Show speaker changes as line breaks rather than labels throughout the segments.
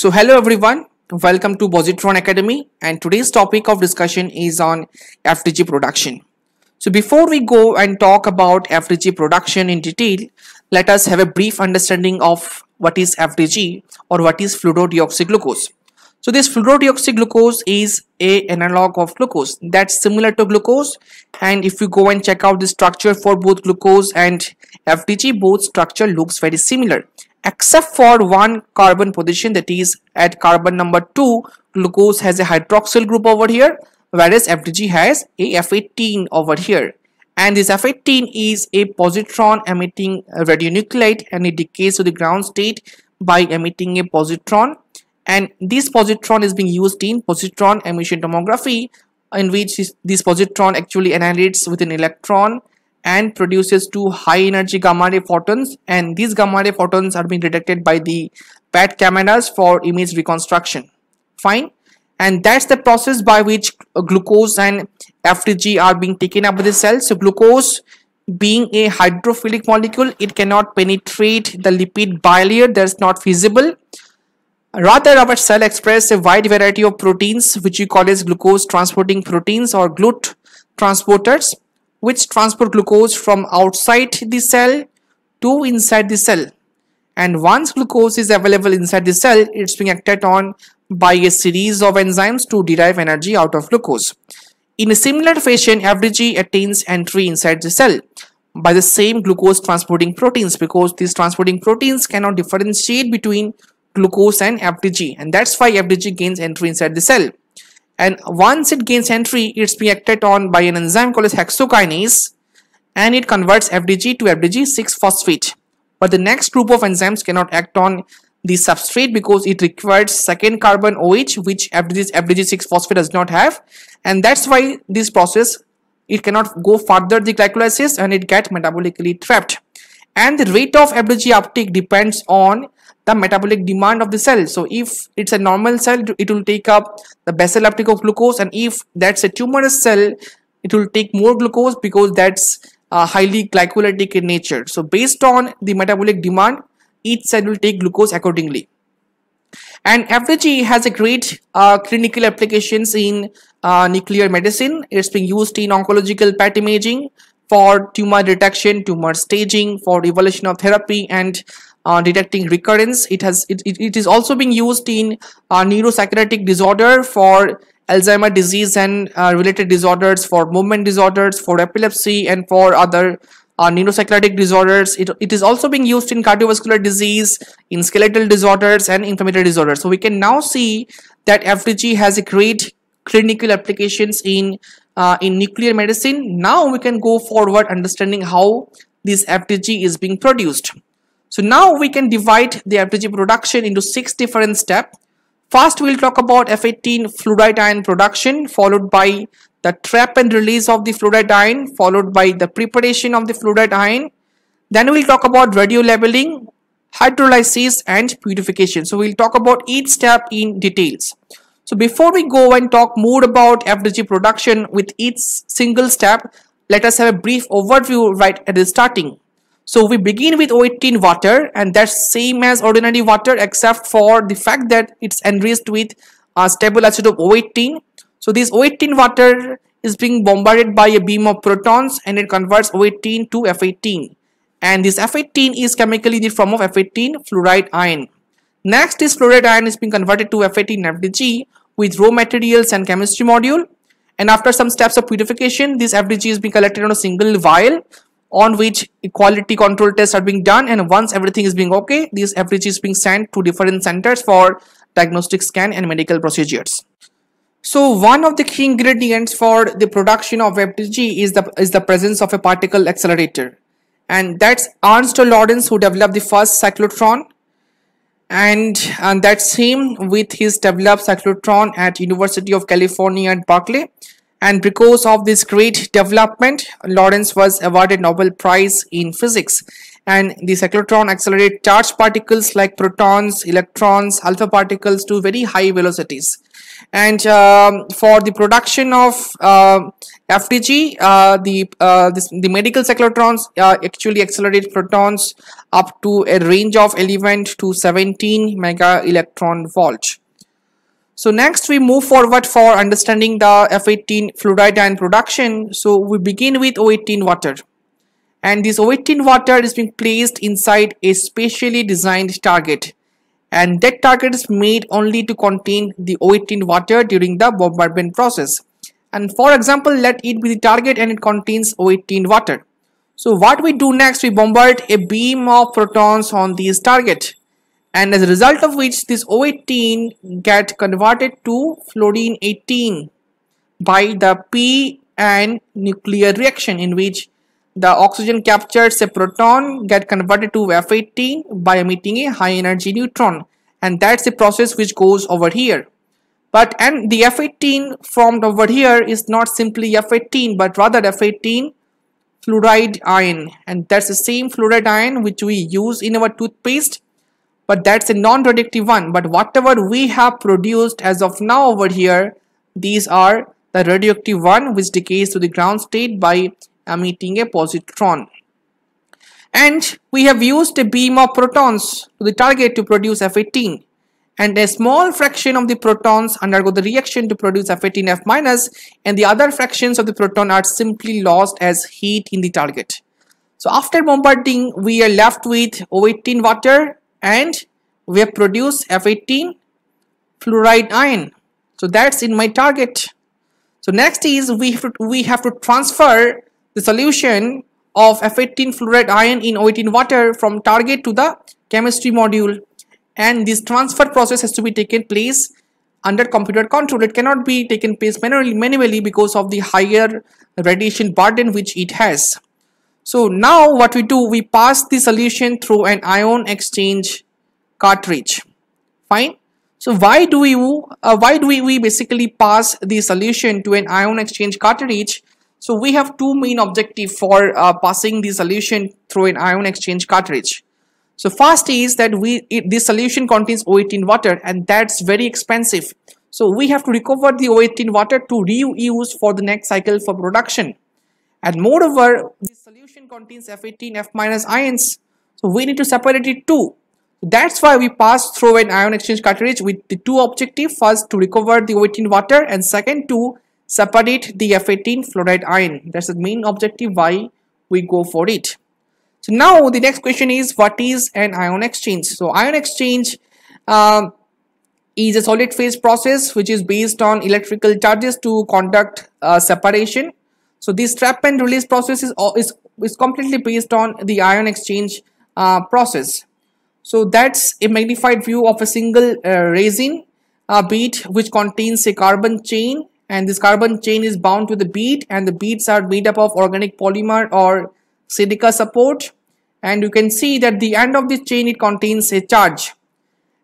So hello everyone, welcome to Positron Academy and today's topic of discussion is on FTG production. So before we go and talk about FTG production in detail, let us have a brief understanding of what is FTG or what is fluorodeoxyglucose. So this fluorodeoxyglucose is a analog of glucose that's similar to glucose and if you go and check out the structure for both glucose and FTG both structure looks very similar except for one carbon position that is at carbon number 2 glucose has a hydroxyl group over here whereas FDG has a F18 over here and this F18 is a positron emitting radionuclide and it decays to the ground state by emitting a positron and this positron is being used in positron emission tomography in which this positron actually annihilates with an electron and produces two high energy gamma ray photons and these gamma ray photons are being detected by the PET cameras for image reconstruction. Fine. And that's the process by which uh, glucose and FTG are being taken up by the cells. So glucose being a hydrophilic molecule, it cannot penetrate the lipid bilayer. That's not feasible. Rather, our cell express a wide variety of proteins, which we call as glucose transporting proteins or GLUT transporters which transport glucose from outside the cell to inside the cell and once glucose is available inside the cell it's being acted on by a series of enzymes to derive energy out of glucose in a similar fashion FDG attains entry inside the cell by the same glucose transporting proteins because these transporting proteins cannot differentiate between glucose and FDG and that's why FDG gains entry inside the cell and once it gains entry it's reacted on by an enzyme called as hexokinase and it converts FDG to FDG6-phosphate but the next group of enzymes cannot act on the substrate because it requires second carbon OH which FDG, FDG6-phosphate does not have and that's why this process it cannot go further the glycolysis and it gets metabolically trapped and the rate of FDG uptake depends on the metabolic demand of the cell. So if it's a normal cell, it will take up the basal uptake of glucose and if that's a tumorous cell, it will take more glucose because that's uh, highly glycolytic in nature. So based on the metabolic demand, each cell will take glucose accordingly. And FDG has a great uh, clinical applications in uh, nuclear medicine. It's being used in oncological PET imaging for tumor detection, tumor staging, for of therapy and uh, detecting recurrence. It has it, it, it is also being used in uh, neuropsychiatric disorder for Alzheimer disease and uh, related disorders, for movement disorders, for epilepsy and for other uh, neuropsychiatric disorders. It, it is also being used in cardiovascular disease, in skeletal disorders and inflammatory disorders. So we can now see that FDG has a great clinical applications in uh, in nuclear medicine. Now we can go forward understanding how this FTG is being produced. So now we can divide the FTG production into six different steps. First, we'll talk about F18 fluoride ion production, followed by the trap and release of the fluoride ion, followed by the preparation of the fluoride ion. Then we'll talk about radio labeling, hydrolysis and purification. So we'll talk about each step in details. So before we go and talk more about FDG production with each single step, let us have a brief overview right at the starting. So we begin with O18 water and that's same as ordinary water except for the fact that it's enriched with a uh, stable isotope O18. So this O18 water is being bombarded by a beam of protons and it converts O18 to F18. And this F18 is chemically the form of F18 fluoride ion. Next is fluoride ion is being converted to f in FDG with raw materials and chemistry module. And after some steps of purification, this FDG is being collected on a single vial on which quality control tests are being done. And once everything is being okay, this FDG is being sent to different centers for diagnostic scan and medical procedures. So one of the key ingredients for the production of FDG is the, is the presence of a particle accelerator. And that's Ernst Lawrence who developed the first cyclotron and, and uh, that's him with his developed cyclotron at University of California at Berkeley. And because of this great development, Lawrence was awarded Nobel Prize in Physics and the cyclotron accelerate charged particles like protons, electrons, alpha particles to very high velocities. And um, for the production of uh, um, FDG, uh, the, uh, this, the medical cyclotrons uh, actually accelerate protons up to a range of 11 to 17 mega electron volt. So next we move forward for understanding the F18 fluoride production. So we begin with O18 water and this O-18 water is being placed inside a specially designed target and that target is made only to contain the O-18 water during the bombardment process and for example let it be the target and it contains O-18 water so what we do next we bombard a beam of protons on this target and as a result of which this O18 get converted to fluorine 18 by the P and nuclear reaction in which the oxygen captures a proton get converted to F18 by emitting a high energy neutron and that's the process which goes over here but and the F18 formed over here is not simply F18 but rather F18 fluoride ion and that's the same fluoride ion which we use in our toothpaste but that's a non-radioactive one but whatever we have produced as of now over here these are the radioactive one which decays to the ground state by emitting a positron. And we have used a beam of protons to the target to produce F18. And a small fraction of the protons undergo the reaction to produce F18F minus and the other fractions of the proton are simply lost as heat in the target. So after bombarding, we are left with O18 water and we have produced F18 fluoride ion. So that's in my target. So next is we have to, we have to transfer the solution of F18 fluoride ion in O18 water from target to the chemistry module and this transfer process has to be taken place under computer control. It cannot be taken place manually, manually because of the higher radiation burden which it has. So now what we do, we pass the solution through an ion exchange cartridge. Fine. So why do we uh, why do we, we basically pass the solution to an ion exchange cartridge? So we have two main objective for uh, passing the solution through an ion exchange cartridge. So first is that we it, this solution contains O18 water and that's very expensive. So we have to recover the O18 water to reuse for the next cycle for production. And moreover, this solution contains F18, F- ions. So we need to separate it too. That's why we pass through an ion exchange cartridge with the two objectives. First, to recover the O18 water and second, to separate the F18 fluoride ion. That's the main objective why we go for it. So now the next question is what is an ion exchange? So ion exchange uh, is a solid phase process which is based on electrical charges to conduct uh, separation. So this trap and release process is, is, is completely based on the ion exchange uh, process. So that's a magnified view of a single uh, resin uh, bead which contains a carbon chain and this carbon chain is bound to the bead and the beads are made up of organic polymer or silica support and you can see that the end of this chain it contains a charge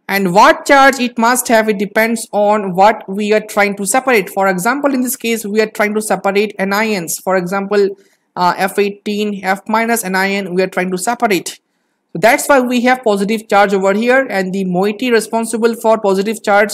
and what charge it must have it depends on what we are trying to separate for example in this case we are trying to separate anions for example uh, F18 F minus anion we are trying to separate so that's why we have positive charge over here and the moiety responsible for positive charge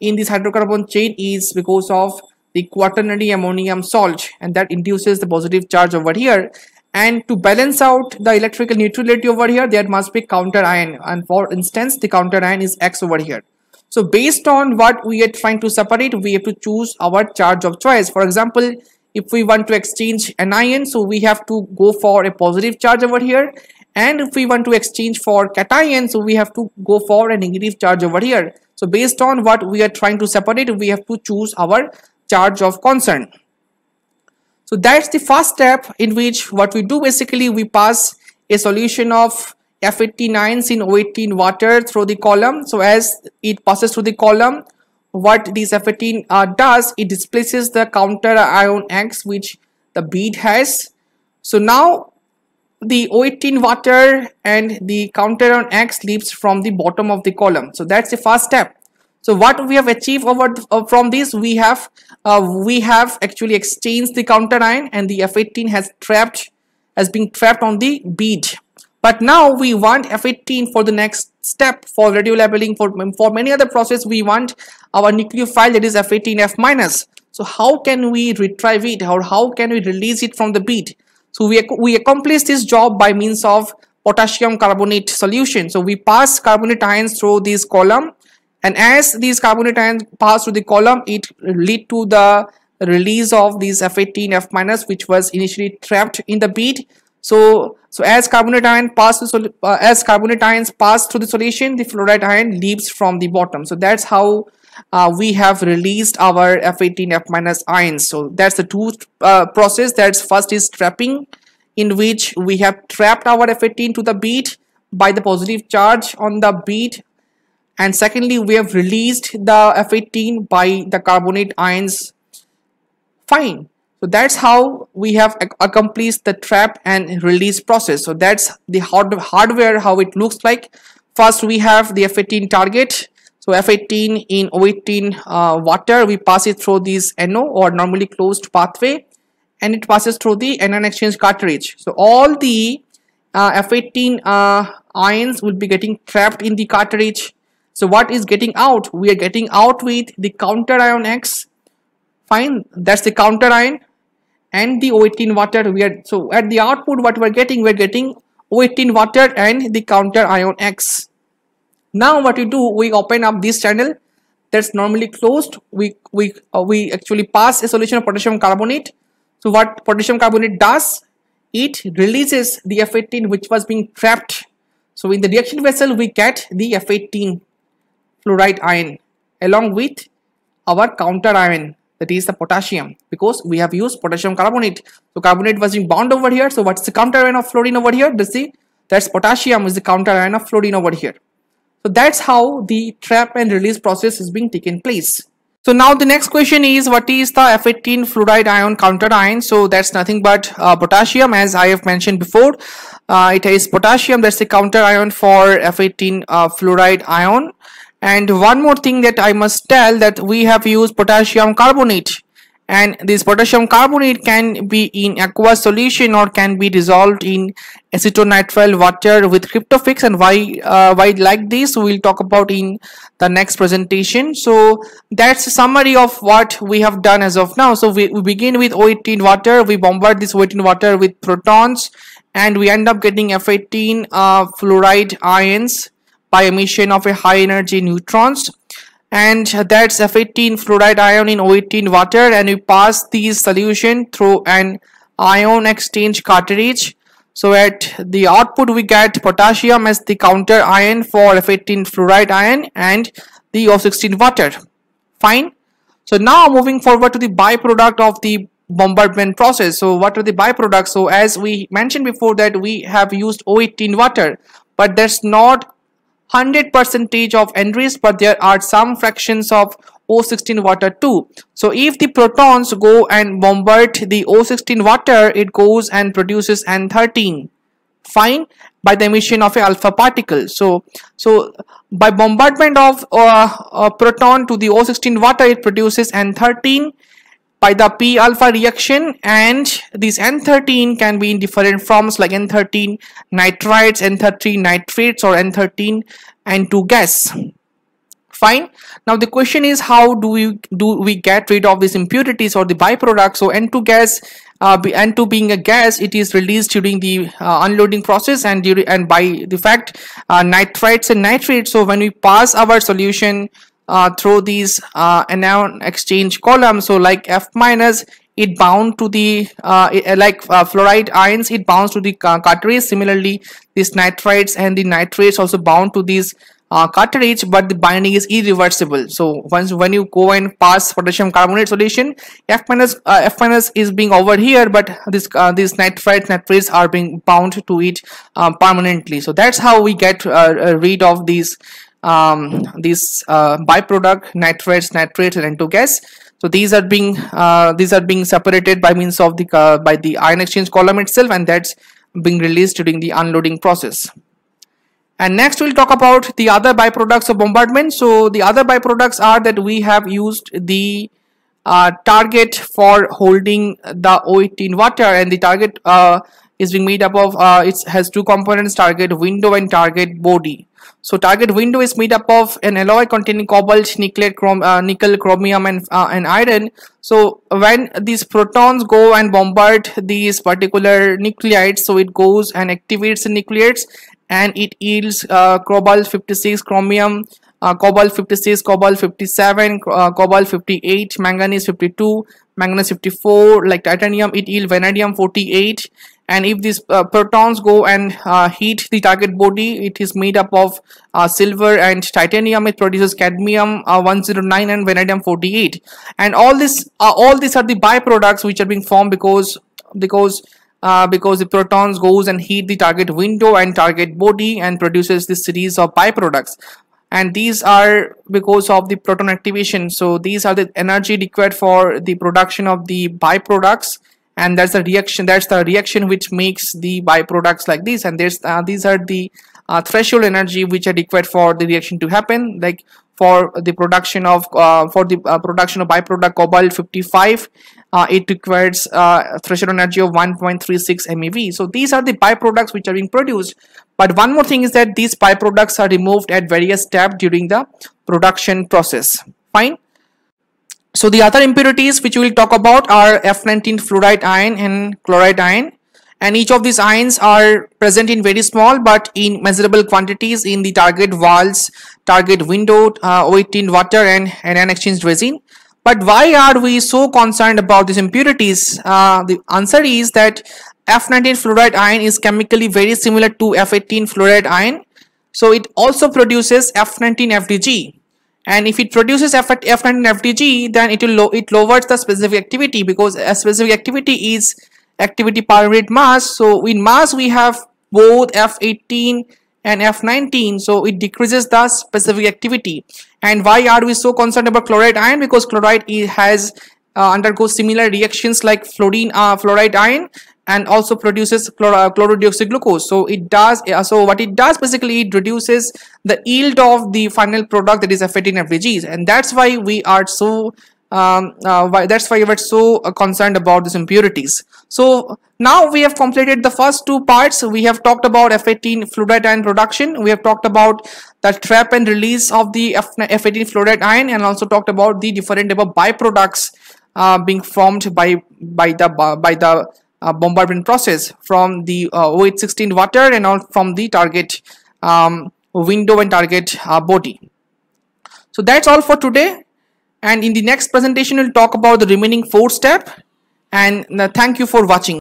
in this hydrocarbon chain is because of the quaternary ammonium salt and that induces the positive charge over here and to balance out the electrical neutrality over here there must be counter ion and for instance the counter ion is x over here so based on what we are trying to separate we have to choose our charge of choice for example if we want to exchange an ion so we have to go for a positive charge over here and if we want to exchange for cation so we have to go for a negative charge over here so based on what we are trying to separate we have to choose our charge of concern. So that's the first step in which what we do basically we pass a solution of F89s in O18 water through the column. So as it passes through the column, what this F18 uh, does, it displaces the counter ion X which the bead has. So now the O18 water and the counter ion X leaves from the bottom of the column. So that's the first step so what we have achieved over uh, from this we have uh, we have actually exchanged the counter ion and the f18 has trapped has been trapped on the bead but now we want f18 for the next step for radio labeling for for many other process we want our nucleophile that is f18f minus so how can we retrieve it or how can we release it from the bead so we, we accomplish this job by means of potassium carbonate solution so we pass carbonate ions through this column and as these carbonate ions pass through the column, it lead to the release of these F18, F minus, which was initially trapped in the bead. So, so as carbonate ion passes, uh, as carbonate ions pass through the solution, the fluoride ion leaps from the bottom. So that's how uh, we have released our F18, F minus ions. So that's the two uh, process. That's first is trapping, in which we have trapped our F18 to the bead by the positive charge on the bead and secondly we have released the F18 by the carbonate ions fine so that's how we have accomplished the trap and release process so that's the hard hardware how it looks like first we have the F18 target so F18 in O18 uh, water we pass it through this NO or normally closed pathway and it passes through the anion exchange cartridge so all the uh, F18 uh, ions will be getting trapped in the cartridge so what is getting out? We are getting out with the counter ion X. Fine, that's the counter ion and the O18 water. We are so at the output what we're getting, we're getting O18 water and the counter ion X. Now what we do, we open up this channel that's normally closed. We we uh, we actually pass a solution of potassium carbonate. So what potassium carbonate does, it releases the F18 which was being trapped. So in the reaction vessel we get the F18 fluoride ion along with our counter ion that is the potassium because we have used potassium carbonate. So carbonate was being bound over here. So what's the counter ion of fluorine over here? This is that's potassium is the counter ion of fluorine over here. So that's how the trap and release process is being taken place. So now the next question is what is the F18 fluoride ion counter ion? So that's nothing but uh, potassium as I have mentioned before. Uh, it is potassium that's the counter ion for F18 uh, fluoride ion and one more thing that I must tell that we have used potassium carbonate and this potassium carbonate can be in aqueous solution or can be dissolved in acetonitrile water with cryptofix and why uh, why like this we'll talk about in the next presentation so that's a summary of what we have done as of now so we, we begin with O18 water we bombard this O18 water with protons and we end up getting F18 uh, fluoride ions by emission of a high energy neutrons and that's F18 fluoride ion in O18 water and we pass these solution through an ion exchange cartridge so at the output we get potassium as the counter ion for F18 fluoride ion and the O16 water fine so now moving forward to the byproduct of the bombardment process so what are the byproducts so as we mentioned before that we have used O18 water but that's not 100 percentage of N-raised but there are some fractions of O16 water too. So if the protons go and bombard the O16 water, it goes and produces N13. Fine, by the emission of a alpha particle. So, so by bombardment of uh, a proton to the O16 water, it produces N13 by the P alpha reaction and these N13 can be in different forms like N13 nitrites, N13 nitrates or N13 N2 gas. Fine. Now the question is how do we do we get rid of these impurities or the byproducts? So N2 gas, uh, N2 being a gas, it is released during the uh, unloading process and and by the fact uh, nitrites and nitrates. So when we pass our solution uh, through these uh, anion exchange column so like F minus it bound to the uh, like uh, fluoride ions it bounds to the cartridge similarly these nitrites and the nitrates also bound to these uh, cartridge but the binding is irreversible so once when you go and pass potassium carbonate solution f minus uh, f minus is being over here but this uh, these nitrites nitrates are being bound to it uh, permanently so that's how we get uh, rid of these um, these uh, byproduct nitrates, nitrates, and N2 gas. So these are being uh, these are being separated by means of the uh, by the ion exchange column itself, and that's being released during the unloading process. And next we'll talk about the other byproducts of bombardment. So the other byproducts are that we have used the uh, target for holding the 18 in water and the target uh, is being made up of uh, it has two components target window and target body so target window is made up of an alloy containing cobalt nickel, chrome uh, nickel chromium and, uh, and iron so when these protons go and bombard these particular nucleides so it goes and activates the nucleides and it yields uh, cobalt 56 chromium uh, cobalt 56 cobalt 57 uh, cobalt 58 manganese 52 manganese 54 like titanium it yield vanadium 48 and if these uh, protons go and uh, heat the target body it is made up of uh, silver and titanium it produces cadmium uh, 109 and vanadium 48 and all this uh, all these are the byproducts which are being formed because because uh, because the protons goes and heat the target window and target body and produces this series of byproducts and these are because of the proton activation so these are the energy required for the production of the byproducts and that's the reaction that's the reaction which makes the byproducts like this and there's uh, these are the uh, threshold energy which are required for the reaction to happen like for the production of uh, for the uh, production of byproduct cobalt 55 uh, it requires uh, threshold energy of 1.36 MeV so these are the byproducts which are being produced but one more thing is that these byproducts are removed at various steps during the production process fine so the other impurities which we will talk about are F19 fluoride ion and chloride ion and each of these ions are present in very small but in measurable quantities in the target valves, target window, uh, water and anion exchange resin. But why are we so concerned about these impurities? Uh, the answer is that F19 fluoride ion is chemically very similar to F18 fluoride ion. So it also produces F19 FDG and if it produces F at F and FDG, then it will lo it lowers the specific activity because a specific activity is activity per unit mass. So in mass we have both F18 and F19 so it decreases the specific activity and why are we so concerned about chloride ion because chloride has uh, undergoes similar reactions like fluorine uh, fluoride ion and also produces chlor glucose, So it does, so what it does basically, it reduces the yield of the final product that is FATNFDGs. And that's why we are so um, uh, why, that's why we're so uh, concerned about these impurities. So now we have completed the first two parts. We have talked about F18 fluoride ion production. We have talked about the trap and release of the F F18 fluoride ion and also talked about the different type of byproducts uh, being formed by, by the, by the uh, bombardment process from the uh, 816 water and all from the target um, window and target uh, body. So that's all for today and in the next presentation we'll talk about the remaining four step and uh, thank you for watching.